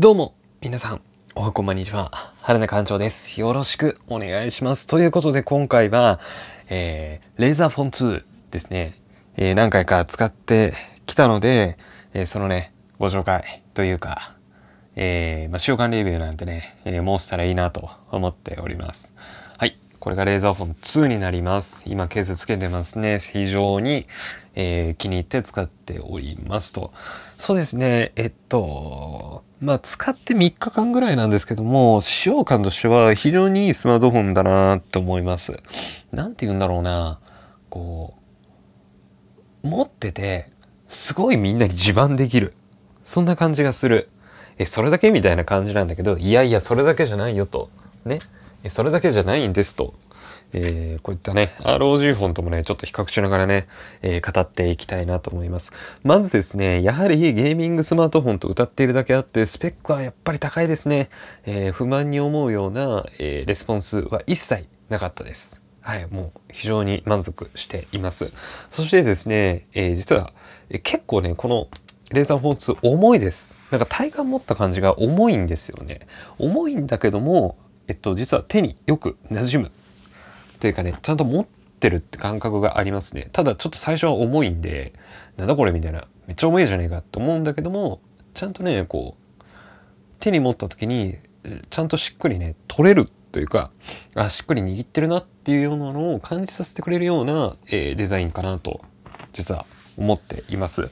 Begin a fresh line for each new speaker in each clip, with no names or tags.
どうも、皆さん、おはこんばんにちは。原田館長です。よろしくお願いします。ということで、今回は、えー、レーザーフォン2ですね。えー、何回か使ってきたので、えー、そのね、ご紹介というか、えー、まあ、週レビューなんてね、えー、申したらいいなと思っております。はい。これがレーザーフォン2になります。今、ケースつけてますね。非常に、えー、気に入って使っておりますと。そうですね。えっと、まあ、使って3日間ぐらいなんですけども、使用感としては非常にいいスマートフォンだなと思います。なんて言うんだろうな。こう、持ってて、すごいみんなに自慢できる。そんな感じがする。え、それだけみたいな感じなんだけど、いやいや、それだけじゃないよと。ね。え、それだけじゃないんですと。えー、こういったね、ROG フォンともね、ちょっと比較しながらね、えー、語っていきたいなと思います。まずですね、やはりゲーミングスマートフォンと歌っているだけあって、スペックはやっぱり高いですね。えー、不満に思うような、えレスポンスは一切なかったです。はい、もう非常に満足しています。そしてですね、え実は、え結構ね、このレーザー4-2重いです。なんか体感持った感じが重いんですよね。重いんだけども、えっと、実は手によく馴染むというかね、ちゃんと持ってるって感覚がありますね。ただちょっと最初は重いんで、なんだこれみたいな、めっちゃ重いじゃねえかと思うんだけども、ちゃんとね、こう、手に持った時に、ちゃんとしっくりね、取れるというか、あ、しっくり握ってるなっていうようなのを感じさせてくれるような、えー、デザインかなと、実は思っています。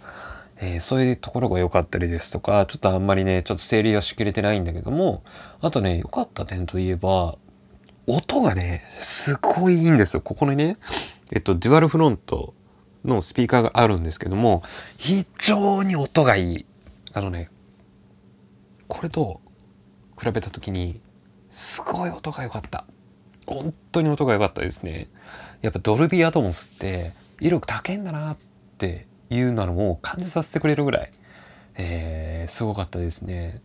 えー、そういうところが良かったりですとか、ちょっとあんまりね、ちょっと整理はしきれてないんだけども、あとね、良かった点といえば、音がね、すごいいいんですよ。ここにね、えっと、デュアルフロントのスピーカーがあるんですけども、非常に音がいい。あのね、これと比べた時に、すごい音が良かった。本当に音が良かったですね。やっぱドルビーアトモスって威力高いんだなっていうのも感じさせてくれるぐらい、えー、すごかったですね。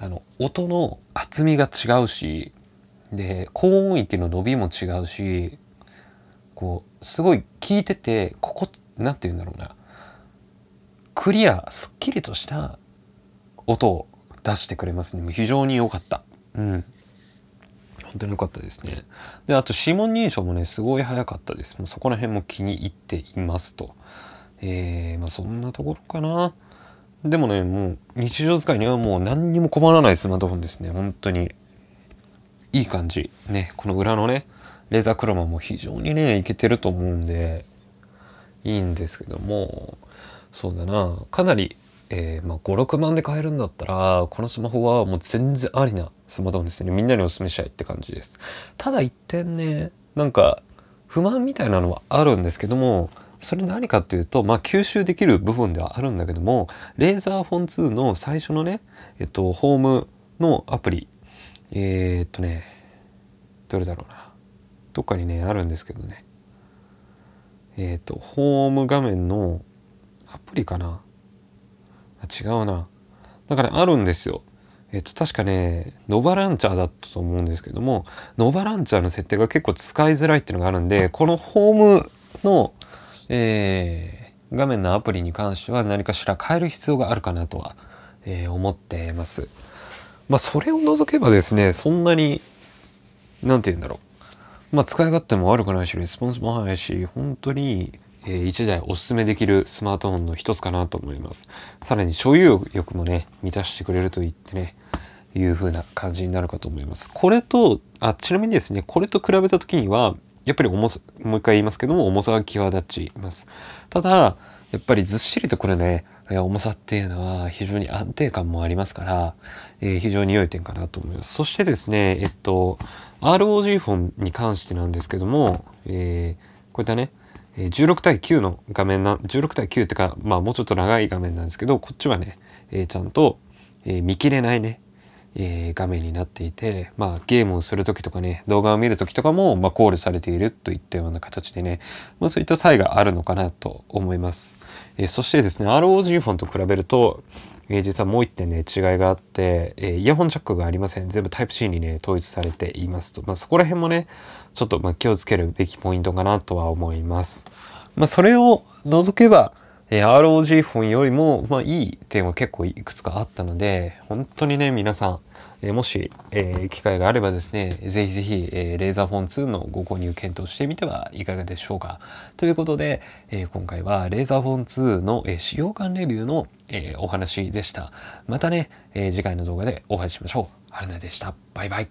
あの、音の厚みが違うし、で高音域の伸びも違うしこうすごい聞いててここ何て言うんだろうなクリアすっきりとした音を出してくれますね非常に良かったうん本当に良かったですねであと指紋認証もねすごい早かったですもうそこら辺も気に入っていますとえー、まあそんなところかなでもねもう日常使いにはもう何にも困らないスマートフォンですね本当にいい感じ。ね、この裏のね、レーザークロマも非常にね、いけてると思うんで、いいんですけども、そうだな、かなり、えー、まあ、5、6万で買えるんだったら、このスマホはもう全然ありなスマートフォンですね。みんなにお勧めしたいって感じです。ただ一点ね、なんか、不満みたいなのはあるんですけども、それ何かっていうと、まあ、吸収できる部分ではあるんだけども、レーザーフォン2の最初のね、えっと、ホームのアプリえー、っとねどれだろうなどっかにねあるんですけどねえー、っとホーム画面のアプリかな違うなだから、ね、あるんですよえっと、確かね、ノバランチャーだったと思うんですけども、ノバランチャーの設定が結構使いづらいっていうのがあるんで、このホームの、えー、画面のアプリに関しては何かしら変える必要があるかなとは、えー、思ってます。まあ、それを除けばですね、そんなに、なんて言うんだろう。まあ、使い勝手も悪くないし、レスポンスも早いし、本当に、えー、1台おすすめできるスマートフォンの一つかなと思います。さらに所有欲もね、満たしてくれると言ってね、いう風な感じになるかと思います。これと、あ、ちなみにですね、これと比べた時には、やっぱり重さ、もう一回言いますけども、重さが際立ちます。ただ、やっぱりずっしりとこれね、重さっていうのは非常に安定感もありますから、えー、非常に良い点かなと思います。そしてですね、えっと、ROG フォンに関してなんですけども、えー、こういったね、16対9の画面な、16対9ってか、まあもうちょっと長い画面なんですけど、こっちはね、えー、ちゃんと、え見切れないね、えー、画面になっていて、まあ、ゲームをする時とかね動画を見る時とかも、まあ、コールされているといったような形でね、まあ、そういった差異があるのかなと思います、えー、そしてですね ROG フォンと比べると、えー、実はもう一点ね違いがあって、えイヤホンジャックがありません全部タイプ c にね統一されていますと、まあ、そこら辺もねちょっとま気をつけるべきポイントかなとは思いますまそれを除けばえ ROG フォンよりも、まあ、いい点は結構いくつかあったので、本当にね、皆さん、えもし、えー、機会があればですね、ぜひぜひ、えー、レーザーフォン2のご購入検討してみてはいかがでしょうか。ということで、えー、今回はレーザーフォン2の、え使用感レビューの、えお話でした。またね、え次回の動画でお会いしましょう。春菜でした。バイバイ。